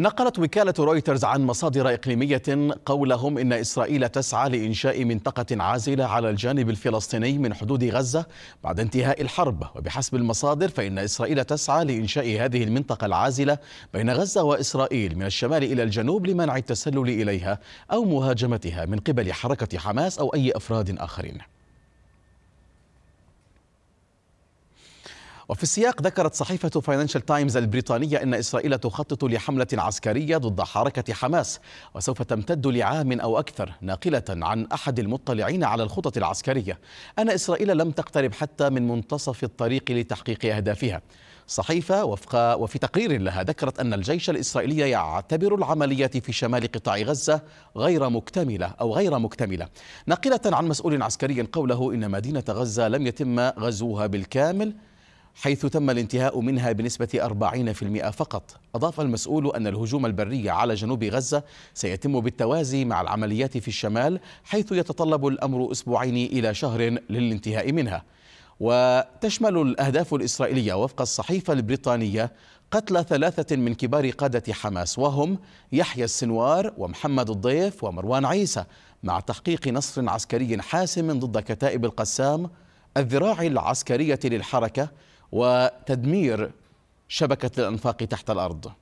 نقلت وكالة رويترز عن مصادر إقليمية قولهم إن إسرائيل تسعى لإنشاء منطقة عازلة على الجانب الفلسطيني من حدود غزة بعد انتهاء الحرب وبحسب المصادر فإن إسرائيل تسعى لإنشاء هذه المنطقة العازلة بين غزة وإسرائيل من الشمال إلى الجنوب لمنع التسلل إليها أو مهاجمتها من قبل حركة حماس أو أي أفراد آخرين وفي السياق ذكرت صحيفة فاينانشال تايمز البريطانية أن إسرائيل تخطط لحملة عسكرية ضد حركة حماس وسوف تمتد لعام أو أكثر ناقلة عن أحد المطلعين على الخطط العسكرية أن إسرائيل لم تقترب حتى من منتصف الطريق لتحقيق أهدافها صحيفة وفق وفي تقرير لها ذكرت أن الجيش الإسرائيلي يعتبر العمليات في شمال قطاع غزة غير مكتملة أو غير مكتملة ناقلة عن مسؤول عسكري قوله إن مدينة غزة لم يتم غزوها بالكامل حيث تم الانتهاء منها بنسبة 40% فقط أضاف المسؤول أن الهجوم البري على جنوب غزة سيتم بالتوازي مع العمليات في الشمال حيث يتطلب الأمر أسبوعين إلى شهر للانتهاء منها وتشمل الأهداف الإسرائيلية وفق الصحيفة البريطانية قتل ثلاثة من كبار قادة حماس وهم يحيى السنوار ومحمد الضيف ومروان عيسى مع تحقيق نصر عسكري حاسم ضد كتائب القسام الذراع العسكرية للحركة وتدمير شبكة الأنفاق تحت الأرض